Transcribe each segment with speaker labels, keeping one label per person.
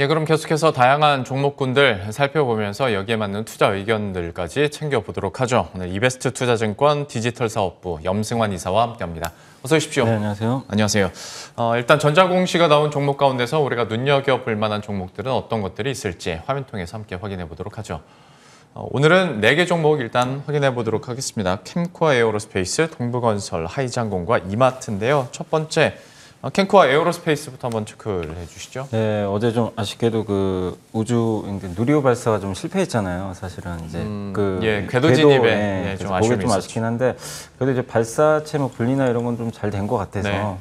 Speaker 1: 예, 그럼 계속해서 다양한 종목군들 살펴보면서 여기에 맞는 투자 의견들까지 챙겨보도록 하죠. 오늘 이베스트 투자증권 디지털 사업부 염승환 이사와 함께합니다. 어서 오십시오. 네, 안녕하세요. 안녕하세요. 어, 일단 전자공시가 나온 종목 가운데서 우리가 눈여겨볼 만한 종목들은 어떤 것들이 있을지 화면 통해서 함께 확인해 보도록 하죠. 어, 오늘은 4개 종목 일단 확인해 보도록 하겠습니다. 캠코아 에어로스페이스, 동부건설, 하이장공과 이마트인데요. 첫 번째 아, 캔코와 에어로스페이스부터 한번 체크를 해주시죠.
Speaker 2: 네, 어제 좀 아쉽게도 그 우주 누리호 발사가 좀 실패했잖아요. 사실은 이제 음, 그 예, 궤도 진입에 네, 네, 예, 좀 아쉬움이 좀 아쉽긴 한데 그래도 이제 발사체 뭐 분리나 이런 건 좀 잘 된 것 같아서 네.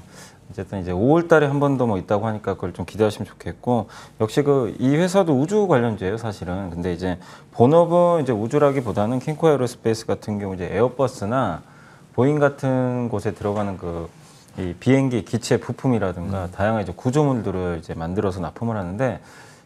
Speaker 2: 어쨌든 이제 5월달에 한 번 더 뭐 있다고 하니까 그걸 좀 기대하시면 좋겠고 역시 그 이 회사도 우주 관련주예요 사실은 근데 이제 본업은 이제 우주라기보다는 킹코 에어로스페이스 같은 경우 이제 에어버스나 보잉 같은 곳에 들어가는 그이 비행기 기체 부품이라든가 음. 다양한 이제 구조물들을 이제 만들어서 납품을 하는데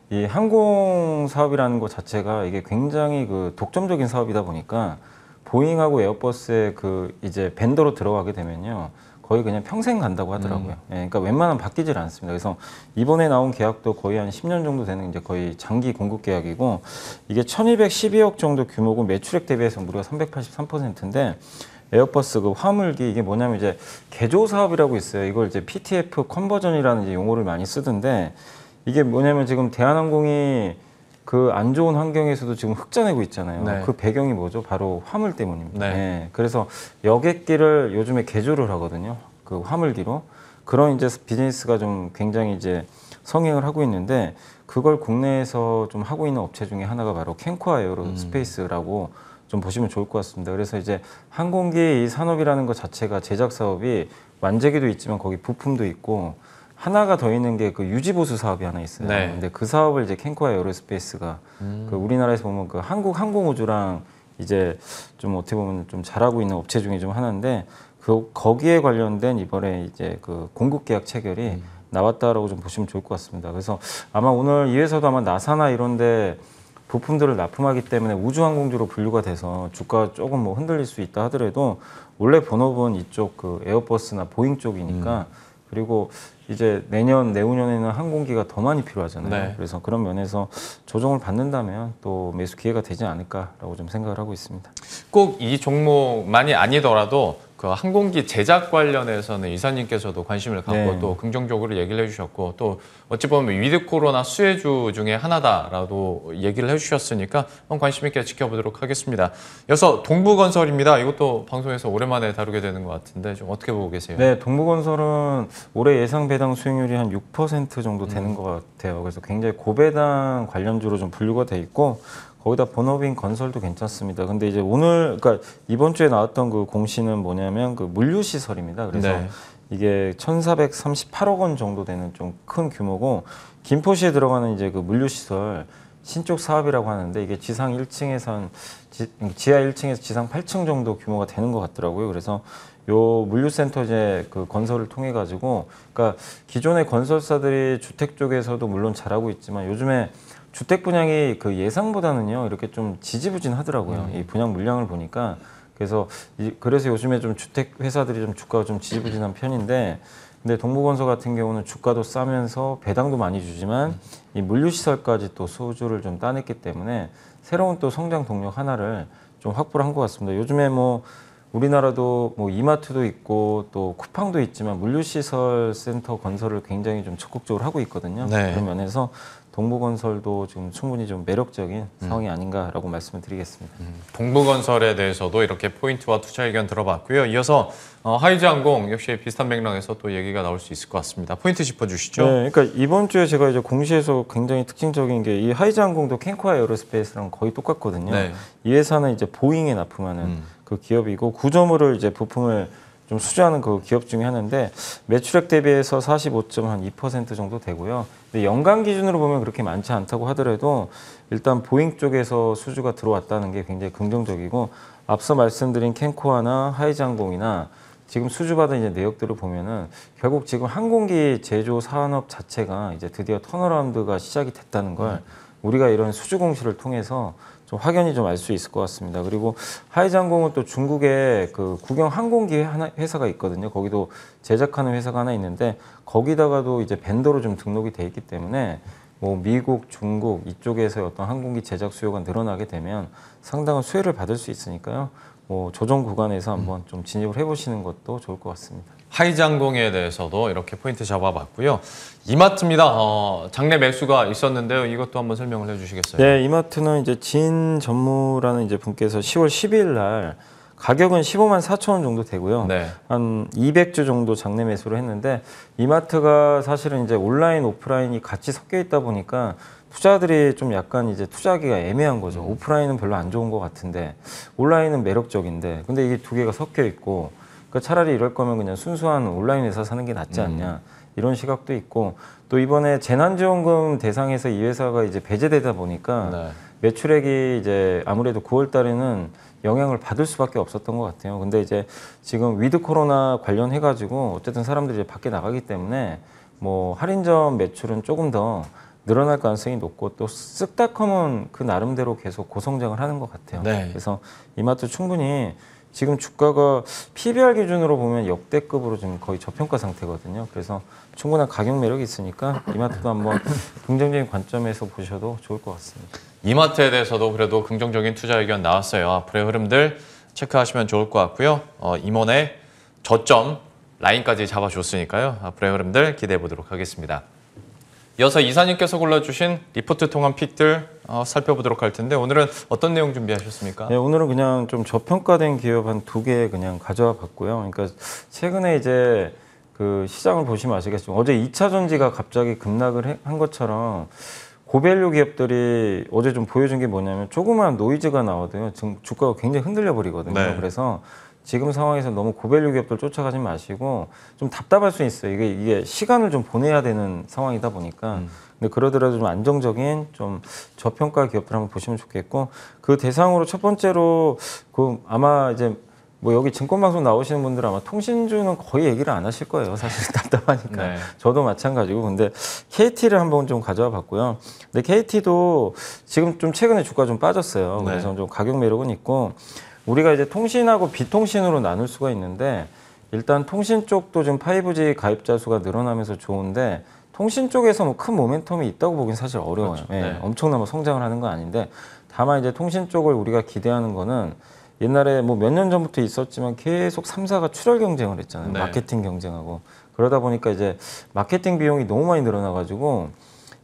Speaker 2: 이 항공 사업이라는 것 자체가 이게 굉장히 그 독점적인 사업이다 보니까 보잉하고 에어버스에그 이제 벤더로 들어가게 되면요. 거의 그냥 평생 간다고 하더라고요. 음. 예, 그러니까 웬만하면 바뀌질 않습니다. 그래서 이번에 나온 계약도 거의 한 10년 정도 되는 이제 거의 장기 공급 계약이고 이게 1212억 정도 규모고 매출액 대비해서 무려 383%인데 에어버스 그 화물기 이게 뭐냐면 이제 개조 사업이라고 있어요. 이걸 이제 PTF 컨버전이라는 이제 용어를 많이 쓰던데 이게 뭐냐면 지금 대한항공이 그 안 좋은 환경에서도 지금 흑자내고 있잖아요. 네. 그 배경이 뭐죠? 바로 화물 때문입니다. 네. 네. 그래서 여객기를 요즘에 개조를 하거든요. 그 화물기로 그런 이제 비즈니스가 좀 굉장히 이제 성행을 하고 있는데 그걸 국내에서 좀 하고 있는 업체 중에 하나가 바로 캔코아 에어로스페이스라고 음. 좀 보시면 좋을 것 같습니다. 그래서 이제 항공기 이 산업이라는 것 자체가 제작 사업이 완제기도 있지만 거기 부품도 있고 하나가 더 있는 게 그 유지보수 사업이 하나 있어요. 네. 근데 그 사업을 이제 캔코와 에어로스페이스가 음. 그 우리나라에서 보면 그 한국 항공우주랑 이제 좀 어떻게 보면 좀 잘하고 있는 업체 중에 좀 하나인데 그 거기에 관련된 이번에 이제 그 공급 계약 체결이 음. 나왔다라고 좀 보시면 좋을 것 같습니다. 그래서 아마 오늘 이 회사도 아마 나사나 이런데 부품들을 납품하기 때문에 우주항공주로 분류가 돼서 주가 조금 뭐 흔들릴 수 있다 하더라도 원래 본업은 이쪽 그 에어버스나 보잉 쪽이니까 음. 그리고 이제 내년 내후년에는 항공기가 더 많이 필요하잖아요. 네. 그래서 그런 면에서 조정을 받는다면 또 매수 기회가 되지 않을까라고 좀 생각을 하고 있습니다.
Speaker 1: 꼭 이 종목만이 아니더라도 그 항공기 제작 관련해서는 이사님께서도 관심을 갖고 네. 또 긍정적으로 얘기를 해주셨고 또 어찌 보면 위드 코로나 수혜주 중에 하나다라고 얘기를 해주셨으니까 한번 관심 있게 지켜보도록 하겠습니다. 여기서 동부건설입니다. 이것도 방송에서 오랜만에 다루게 되는 것 같은데 좀 어떻게 보고 계세요? 네,
Speaker 2: 동부건설은 올해 예상 배당 수익률이 한 6% 정도 되는 음. 것 같아요. 그래서 굉장히 고배당 관련주로 좀 분류가 돼 있고 거기다 본업인 건설도 괜찮습니다. 근데 이제 오늘 그러니까 이번 주에 나왔던 그 공시는 뭐냐면 그 물류 시설입니다. 그래서 네. 이게 1,438억 원 정도 되는 좀 큰 규모고 김포시에 들어가는 이제 그 물류 시설 신축 사업이라고 하는데 이게 지상 1층에선 지, 지하 1층에서 지상 8층 정도 규모가 되는 것 같더라고요. 그래서 요 물류센터제 그 건설을 통해 가지고 그러니까 기존의 건설사들이 주택 쪽에서도 물론 잘하고 있지만 요즘에 주택 분양이 그 예상보다는요 이렇게 좀 지지부진하더라고요. 음. 이 분양 물량을 보니까 그래서 이, 그래서 요즘에 좀 주택 회사들이 좀 주가가 좀 지지부진한 편인데 근데 동부건설 같은 경우는 주가도 싸면서 배당도 많이 주지만 음. 이 물류시설까지 또 수주를 좀 따냈기 때문에 새로운 또 성장 동력 하나를 좀 확보를 한 것 같습니다. 요즘에 뭐 우리나라도 뭐 이마트도 있고 또 쿠팡도 있지만 물류시설 센터 건설을 굉장히 좀 적극적으로 하고 있거든요. 네. 그런 면에서 동부건설도 지금 충분히 좀 매력적인 상황이 음. 아닌가라고 말씀을 드리겠습니다. 음, 동부건설에
Speaker 1: 대해서도 이렇게 포인트와 투자 의견 들어봤고요. 이어서 어, 하이즈항공 역시 비슷한 맥락에서 또 얘기가 나올 수 있을 것 같습니다. 포인트 짚어주시죠. 네,
Speaker 2: 그러니까 이번 주에 제가 이제 공시에서 굉장히 특징적인 게 이 하이즈항공도 캔코아 에어로스페이스랑 거의 똑같거든요. 네. 이 회사는 이제 보잉에 납품하는 음. 그 기업이고 구조물을 이제 부품을 좀 수주하는 그 기업 중에 하나인데 매출액 대비해서 45.2% 정도 되고요. 근데 연간 기준으로 보면 그렇게 많지 않다고 하더라도 일단 보잉 쪽에서 수주가 들어왔다는 게 굉장히 긍정적이고 앞서 말씀드린 캔코아나 하이장공이나 지금 수주받은 이제 내역들을 보면은 결국 지금 항공기 제조 산업 자체가 이제 드디어 턴어라운드가 시작이 됐다는 걸 음. 우리가 이런 수주 공시를 통해서 좀 확연히 좀 알 수 있을 것 같습니다. 그리고 하이장공은 또 중국에 그 국영 항공기 회사가 있거든요. 거기도 제작하는 회사가 하나 있는데 거기다가도 이제 벤더로 좀 등록이 돼 있기 때문에 뭐 미국, 중국 이쪽에서 어떤 항공기 제작 수요가 늘어나게 되면 상당한 수혜를 받을 수 있으니까요. 뭐 조정 구간에서 한번 음. 좀 진입을 해보시는 것도 좋을 것 같습니다.
Speaker 1: 하이장공에 대해서도 이렇게 포인트 잡아봤고요. 이마트입니다. 어, 장내 매수가 있었는데요. 이것도 한번 설명을 해주시겠어요? 네,
Speaker 2: 이마트는 이제 진전무라는 이제 분께서 10월 10일 날 가격은 15만 4천 원 정도 되고요. 네. 한 200주 정도 장내 매수를 했는데 이마트가 사실은 이제 온라인 오프라인이 같이 섞여 있다 보니까 투자들이 좀 약간 이제 투자하기가 애매한 거죠. 음. 오프라인은 별로 안 좋은 것 같은데 온라인은 매력적인데 근데 이게 두 개가 섞여 있고 그러니까 차라리 이럴 거면 그냥 순수한 온라인 회사 사는 게 낫지 않냐 음. 이런 시각도 있고 또 이번에 재난지원금 대상에서 이 회사가 이제 배제되다 보니까 네. 매출액이 이제 아무래도 9월 달에는 영향을 받을 수밖에 없었던 것 같아요. 근데 이제 지금 위드 코로나 관련해 가지고 어쨌든 사람들이 이제 밖에 나가기 때문에 뭐 할인점 매출은 조금 더 늘어날 가능성이 높고 또 쓱다컴은 그 나름대로 계속 고성장을 하는 것 같아요. 네. 그래서 이마트 충분히 지금 주가가 PBR 기준으로 보면 역대급으로 지금 거의 저평가 상태거든요. 그래서 충분한 가격 매력이 있으니까 이마트도 한번 긍정적인 관점에서 보셔도 좋을 것 같습니다.
Speaker 1: 이마트에 대해서도 그래도 긍정적인 투자 의견 나왔어요. 앞으로의 흐름들 체크하시면 좋을 것 같고요. 어, 임원의 저점 라인까지 잡아줬으니까요. 앞으로의 흐름들 기대해 보도록 하겠습니다. 이어서 이사님께서 골라주신 리포트 통한 픽들 어, 살펴보도록 할 텐데 오늘은 어떤 내용 준비하셨습니까? 네, 오늘은
Speaker 2: 그냥 좀 저평가된 기업 한 두 개 그냥 가져와 봤고요. 그러니까 최근에 이제 그 시장을 보시면 아시겠지만 어제 2차 전지가 갑자기 급락을 한 것처럼 고밸류 기업들이 어제 좀 보여준 게 뭐냐면 조그만 노이즈가 나오더요. 지금 주가가 굉장히 흔들려 버리거든요. 네. 그래서 지금 상황에서 너무 고밸류 기업들 쫓아가지 마시고 좀 답답할 수 있어요. 이게 이게 시간을 좀 보내야 되는 상황이다 보니까. 음. 근데 그러더라도 좀 안정적인 좀 저평가 기업들 한번 보시면 좋겠고 그 대상으로 첫 번째로 그 아마 이제 뭐 여기 증권방송 나오시는 분들 아마 통신주는 거의 얘기를 안 하실 거예요. 사실 답답하니까. 네. 저도 마찬가지고. 근데 KT를 한번 좀 가져와 봤고요. 근데 KT도 지금 좀 최근에 주가 좀 빠졌어요. 네. 그래서 좀 가격 매력은 있고 우리가 이제 통신하고 비통신으로 나눌 수가 있는데 일단 통신 쪽도 지금 5G 가입자 수가 늘어나면서 좋은데 통신 쪽에서 뭐 큰 모멘텀이 있다고 보긴 사실 어려워요. 그렇죠. 네. 네. 예, 엄청나 뭐 성장을 하는 건 아닌데 다만 이제 통신 쪽을 우리가 기대하는 거는 옛날에 뭐 몇 년 전부터 있었지만 계속 삼사가 출혈 경쟁을 했잖아요. 네. 마케팅 경쟁하고 그러다 보니까 이제 마케팅 비용이 너무 많이 늘어나가지고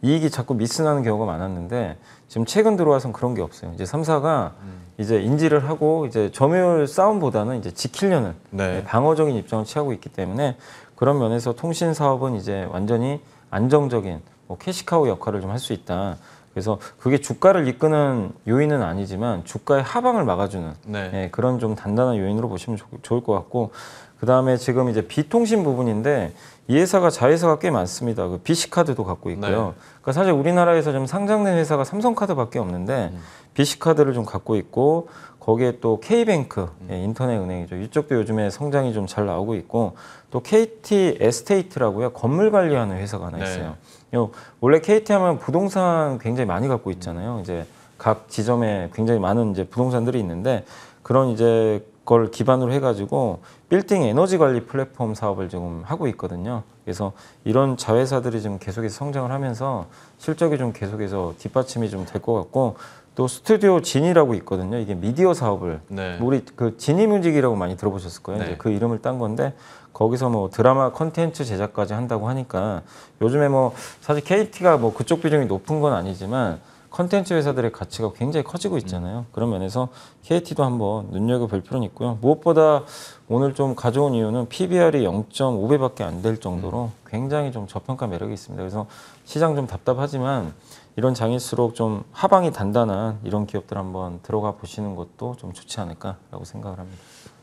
Speaker 2: 이익이 자꾸 미스나는 경우가 많았는데 지금 최근 들어와선 그런 게 없어요. 이제 삼사가 음. 이제 인지를 하고 이제 점유율 싸움보다는 이제 지키려는 네. 네 방어적인 입장을 취하고 있기 때문에 그런 면에서 통신 사업은 이제 완전히 안정적인 뭐 캐시카우 역할을 좀 할 수 있다. 그래서 그게 주가를 이끄는 요인은 아니지만 주가의 하방을 막아주는 네. 예, 그런 좀 단단한 요인으로 보시면 좋, 좋을 것 같고 그 다음에 지금 이제 비통신 부분인데 이 회사가 자회사가 꽤 많습니다. 그 BC카드도 갖고 있고요. 네. 그러니까 사실 우리나라에서 좀 상장된 회사가 삼성카드밖에 없는데 음. BC카드를 좀 갖고 있고 거기에 또 K뱅크 음. 예, 인터넷 은행이죠. 이쪽도 요즘에 성장이 좀 잘 나오고 있고 또 KT 에스테이트라고요. 건물 관리하는 회사가 하나 네. 있어요. 네. 요, 원래 KT 하면 부동산 굉장히 많이 갖고 있잖아요. 음. 이제 각 지점에 굉장히 많은 이제 부동산들이 있는데 그런 이제 걸 기반으로 해가지고 빌딩 에너지 관리 플랫폼 사업을 지금 하고 있거든요. 그래서 이런 자회사들이 지금 계속해서 성장을 하면서 실적이 좀 계속해서 뒷받침이 좀 될 것 같고 또 스튜디오 진이라고 있거든요. 이게 미디어 사업을 네. 우리 그 진이뮤직이라고 많이 들어보셨을 거예요. 네. 이제 그 이름을 딴 건데 거기서 뭐 드라마 컨텐츠 제작까지 한다고 하니까 요즘에 뭐 사실 KT가 뭐 그쪽 비중이 높은 건 아니지만 컨텐츠 회사들의 가치가 굉장히 커지고 음. 있잖아요. 그런 면에서 KT도 한번 눈여겨볼 필요는 있고요. 무엇보다 오늘 좀 가져온 이유는 PBR이 0.5배밖에 안 될 정도로 음. 굉장히 좀 저평가 매력이 있습니다. 그래서 시장 좀 답답하지만 이런 장일수록 좀 하방이 단단한 이런 기업들 한번 들어가 보시는 것도 좀 좋지 않을까라고 생각을 합니다.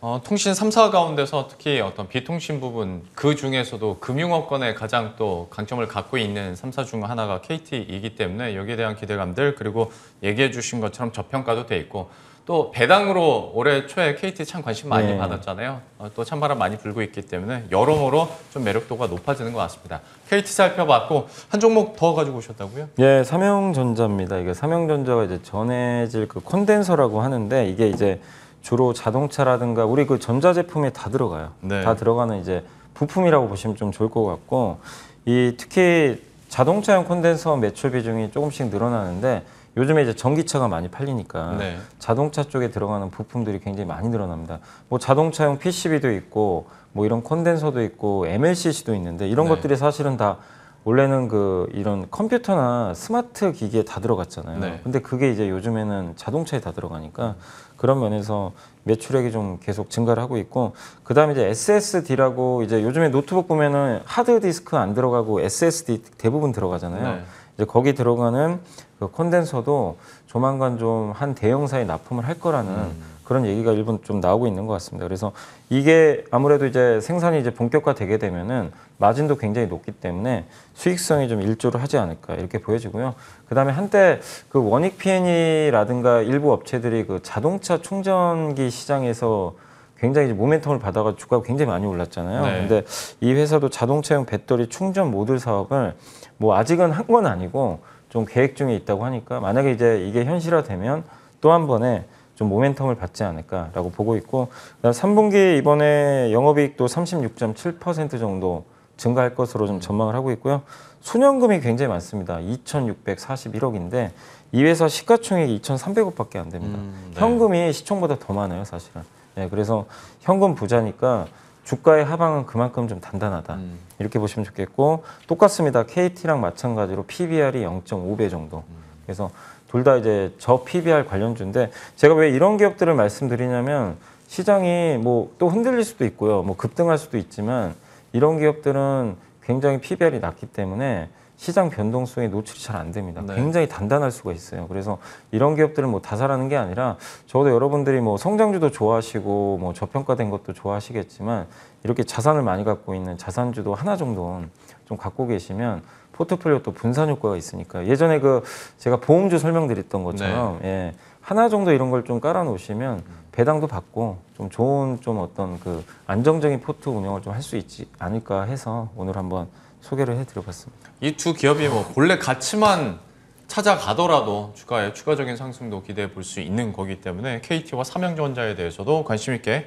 Speaker 1: 어, 통신 3사 가운데서 특히 어떤 비통신 부분 그 중에서도 금융업권에 가장 또 강점을 갖고 있는 3사 중 하나가 KT이기 때문에 여기에 대한 기대감들 그리고 얘기해 주신 것처럼 저평가도 돼 있고 또 배당으로 올해 초에 KT 참 관심 많이 네. 받았잖아요. 어, 또 찬바람 많이 불고 있기 때문에 여러모로 좀 매력도가 높아지는 것 같습니다. KT 살펴봤고 한 종목 더 가지고 오셨다고요?
Speaker 2: 예, 삼형전자입니다. 이게 삼형전자가 이제 전해질 그 컨덴서라고 하는데 이게 이제 주로 자동차라든가 우리 그 전자제품에 다 들어가요. 네. 다 들어가는 이제 부품이라고 보시면 좀 좋을 것 같고 이 특히 자동차용 콘덴서 매출 비중이 조금씩 늘어나는데 요즘에 이제 전기차가 많이 팔리니까 네. 자동차 쪽에 들어가는 부품들이 굉장히 많이 늘어납니다. 뭐 자동차용 PCB도 있고 뭐 이런 콘덴서도 있고 MLCC도 있는데 이런 네. 것들이 사실은 다 원래는 그 이런 컴퓨터나 스마트 기기에 다 들어갔잖아요. 네. 근데 그게 이제 요즘에는 자동차에 다 들어가니까 그런 면에서 매출액이 좀 계속 증가를 하고 있고 그다음에 이제 SSD라고 이제 요즘에 노트북 보면은 하드 디스크 안 들어가고 SSD 대부분 들어가잖아요. 네. 이제 거기 들어가는 그 콘덴서도 조만간 좀 한 대형사에 납품을 할 거라는 음. 그런 얘기가 일본 좀 나오고 있는 것 같습니다. 그래서 이게 아무래도 이제 생산이 이제 본격화되게 되면은 마진도 굉장히 높기 때문에 수익성이 좀 일조를 하지 않을까 이렇게 보여지고요. 그다음에 한때 그 원익 P&E라든가 일부 업체들이 그 자동차 충전기 시장에서 굉장히 이제 모멘텀을 받아가 주가가 굉장히 많이 올랐잖아요. 네. 근데 이 회사도 자동차용 배터리 충전 모듈 사업을 뭐 아직은 한 건 아니고 좀 계획 중에 있다고 하니까 만약에 이제 이게 현실화되면 또 한 번에 좀 모멘텀을 받지 않을까라고 보고 있고 3분기 이번에 영업이익도 36.7% 정도 증가할 것으로 좀 전망을 하고 있고요. 순연금이 굉장히 많습니다. 2,641억인데 이 회사 시가총액이 2,300억밖에 안 됩니다. 음, 네. 현금이 시총보다 더 많아요, 사실은. 네, 그래서 현금 부자니까 주가의 하방은 그만큼 좀 단단하다. 음. 이렇게 보시면 좋겠고 똑같습니다. KT랑 마찬가지로 PBR이 0.5배 정도. 음. 그래서 둘 다 이제 저 PBR 관련주인데 제가 왜 이런 기업들을 말씀드리냐면 시장이 뭐 또 흔들릴 수도 있고요. 뭐 급등할 수도 있지만 이런 기업들은 굉장히 PBR이 낮기 때문에 시장 변동성에 노출이 잘 안 됩니다. 네. 굉장히 단단할 수가 있어요. 그래서 이런 기업들은 뭐 다사라는 게 아니라 저도 여러분들이 뭐 성장주도 좋아하시고 뭐 저평가된 것도 좋아하시겠지만 이렇게 자산을 많이 갖고 있는 자산주도 하나 정도는 좀 갖고 계시면 포트폴리오 또 분산 효과가 있으니까 예전에 그 제가 보험주 설명드렸던 네. 것처럼 네. 예, 하나 정도 이런 걸 좀 깔아 놓으시면 배당도 받고 좀 좋은 좀 어떤 그 안정적인 포트 운영을 좀 할 수 있지 않을까 해서 오늘 한번 소개를 해드려봤습니다.
Speaker 1: 이 두 기업이 뭐 본래 가치만 찾아가더라도 주가의 추가적인 상승도 기대해 볼 수 있는 거기 때문에 KT와 삼양전자에 대해서도 관심 있게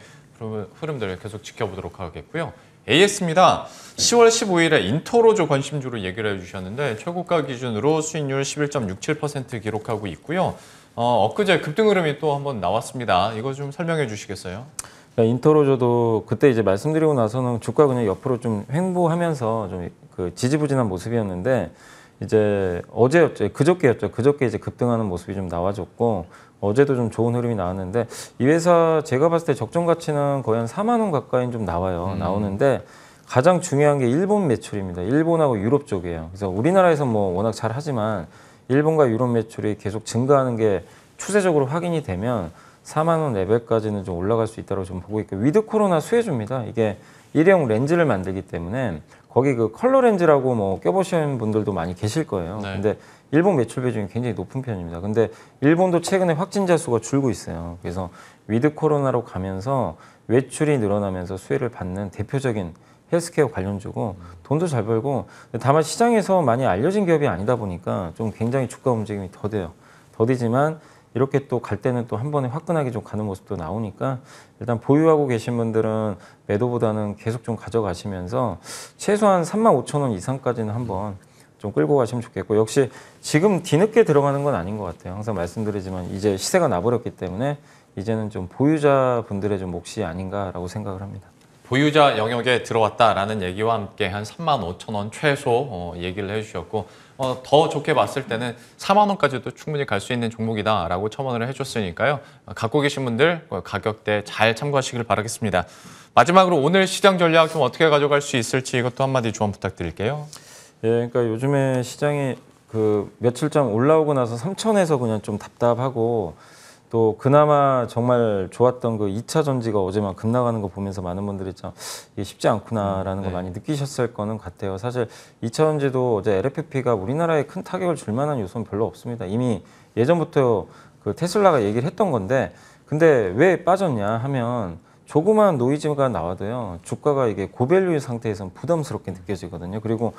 Speaker 1: 흐름들을 계속 지켜보도록 하겠고요. AS입니다. 10월 15일에 인터로조 관심주로 얘기를 해주셨는데 최고가 기준으로 수익률 11.67% 기록하고 있고요. 어, 엊그제 급등 흐름이 또 한번 나왔습니다. 이거 좀 설명해 주시겠어요?
Speaker 2: 네, 인터로저도 그때 이제 말씀드리고 나서는 주가 그냥 옆으로 좀 횡보하면서 좀그 지지부진한 모습이었는데 이제 어제였죠. 그저께였죠. 그저께 이제 급등하는 모습이 좀 나와줬고 어제도 좀 좋은 흐름이 나왔는데 이 회사 제가 봤을 때 적정 가치는 거의 한 4만 원 가까이 좀 나와요. 음. 나오는데 가장 중요한 게 일본 매출입니다. 일본하고 유럽 쪽이에요. 그래서 우리나라에서 뭐 워낙 잘 하지만 일본과 유럽 매출이 계속 증가하는 게 추세적으로 확인이 되면 4만 원 레벨까지는 좀 올라갈 수 있다고 좀 보고 있고 위드 코로나 수혜주입니다. 이게 일회용 렌즈를 만들기 때문에 거기 그 컬러 렌즈라고 뭐껴보신 분들도 많이 계실 거예요. 네. 근데 일본 매출 비중이 굉장히 높은 편입니다. 근데 일본도 최근에 확진자 수가 줄고 있어요. 그래서 위드 코로나로 가면서 외출이 늘어나면서 수혜를 받는 대표적인 헬스케어 관련주고 돈도 잘 벌고 다만 시장에서 많이 알려진 기업이 아니다 보니까 좀 굉장히 주가 움직임이 더뎌요. 더디지만 이렇게 또 갈 때는 또 한 번에 화끈하게 좀 가는 모습도 나오니까 일단 보유하고 계신 분들은 매도보다는 계속 좀 가져가시면서 최소한 3 5 0 0원 이상까지는 한번 좀 끌고 가시면 좋겠고 역시 지금 뒤늦게 들어가는 건 아닌 것 같아요. 항상 말씀드리지만 이제 시세가 나버렸기 때문에 이제는 좀 보유자분들의 좀 몫이 아닌가라고 생각을 합니다.
Speaker 1: 보유자 영역에 들어왔다라는 얘기와 함께 한 3만 5천 원 최소 어, 얘기를 해주셨고 어, 더 좋게 봤을 때는 4만 원까지도 충분히 갈 수 있는 종목이다라고 첨언을 해줬으니까요. 어, 갖고 계신 분들 어, 가격대 잘 참고하시길 바라겠습니다. 마지막으로 오늘 시장 전략 좀 어떻게 가져갈 수 있을지 이것도 한마디 조언 부탁드릴게요.
Speaker 2: 예, 그러니까 요즘에 시장이 그 며칠 전 올라오고 나서 3천에서 그냥 좀 답답하고 또 그나마 정말 좋았던 그 2차 전지가 어제만 급나가는 거 보면서 많은 분들이 참 이게 쉽지 않구나라는 걸 네. 많이 느끼셨을 거는 같아요. 사실 2차 전지도 어제 LFP가 우리나라에 큰 타격을 줄 만한 요소는 별로 없습니다. 이미 예전부터 그 테슬라가 얘기를 했던 건데 근데 왜 빠졌냐 하면 조그만 노이즈가 나와도요 주가가 이게 고밸류의 상태에서는 부담스럽게 느껴지거든요. 그리고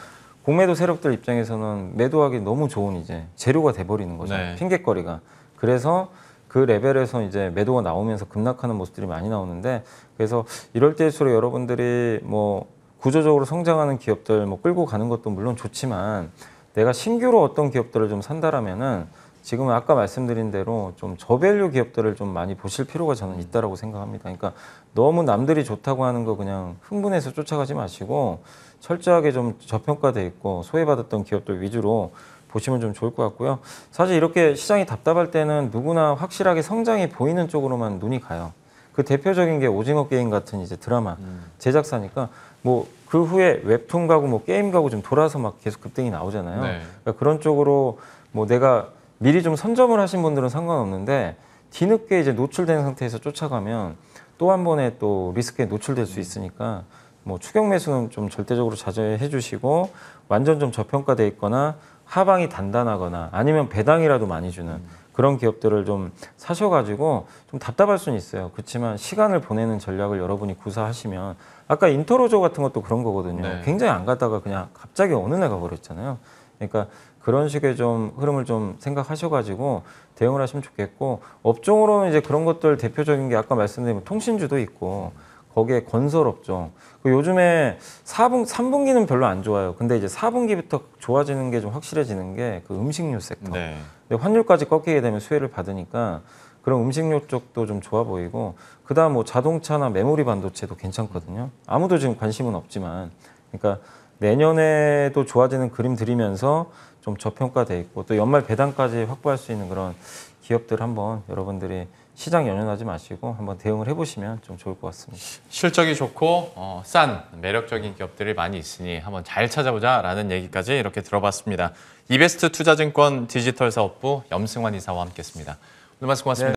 Speaker 2: 공매도 세력들 입장에서는 매도하기 너무 좋은 이제 재료가 돼버리는 거죠. 네. 핑곗거리가. 그래서 그 레벨에서 이제 매도가 나오면서 급락하는 모습들이 많이 나오는데 그래서 이럴 때일수록 여러분들이 뭐 구조적으로 성장하는 기업들 뭐 끌고 가는 것도 물론 좋지만 내가 신규로 어떤 기업들을 좀 산다라면은 지금 아까 말씀드린 대로 좀 저밸류 기업들을 좀 많이 보실 필요가 저는 있다라고 생각합니다. 그러니까 너무 남들이 좋다고 하는 거 그냥 흥분해서 쫓아가지 마시고 철저하게 좀 저평가돼 있고 소외받았던 기업들 위주로 보시면 좀 좋을 것 같고요. 사실 이렇게 시장이 답답할 때는 누구나 확실하게 성장이 보이는 쪽으로만 눈이 가요. 그 대표적인 게 오징어 게임 같은 이제 드라마 음. 제작사니까 뭐 그 후에 웹툰 가고 뭐 게임 가고 좀 돌아서 막 계속 급등이 나오잖아요. 네. 그러니까 그런 쪽으로 뭐 내가 미리 좀 선점을 하신 분들은 상관없는데 뒤늦게 이제 노출된 상태에서 쫓아가면 또 한 번에 또 리스크에 노출될 수 음. 있으니까 뭐 추격 매수는 좀 절대적으로 자제해 주시고 완전 좀 저평가돼 있거나 하방이 단단하거나 아니면 배당이라도 많이 주는 그런 기업들을 좀 사셔가지고 좀 답답할 수는 있어요. 그렇지만 시간을 보내는 전략을 여러분이 구사하시면 아까 인터로저 같은 것도 그런 거거든요. 네. 굉장히 안 갔다가 그냥 갑자기 어느 날 가버렸잖아요. 그러니까 그런 식의 좀 흐름을 좀 생각하셔가지고 대응을 하시면 좋겠고 업종으로는 이제 그런 것들 대표적인 게 아까 말씀드린 뭐 통신주도 있고 거기에 건설업종 그 요즘에 4분, 3분기는 별로 안 좋아요. 근데 이제 4분기부터 좋아지는 게 좀 확실해지는 게 그 음식료 섹터. 네. 근데 환율까지 꺾이게 되면 수혜를 받으니까 그런 음식료 쪽도 좀 좋아 보이고 그다음 뭐 자동차나 메모리 반도체도 괜찮거든요. 아무도 지금 관심은 없지만 그러니까 내년에도 좋아지는 그림 드리면서 좀 저평가돼 있고 또 연말 배당까지 확보할 수 있는 그런 기업들 한번 여러분들이 시장 연연하지 마시고 한번 대응을 해보시면 좀 좋을 것 같습니다.
Speaker 1: 실적이 좋고 어, 싼 매력적인 기업들이 많이 있으니 한번 잘 찾아보자라는 얘기까지 이렇게 들어봤습니다. 이베스트 투자증권 디지털 사업부 염승환 이사와 함께했습니다. 오늘 말씀 고맙습니다. 네.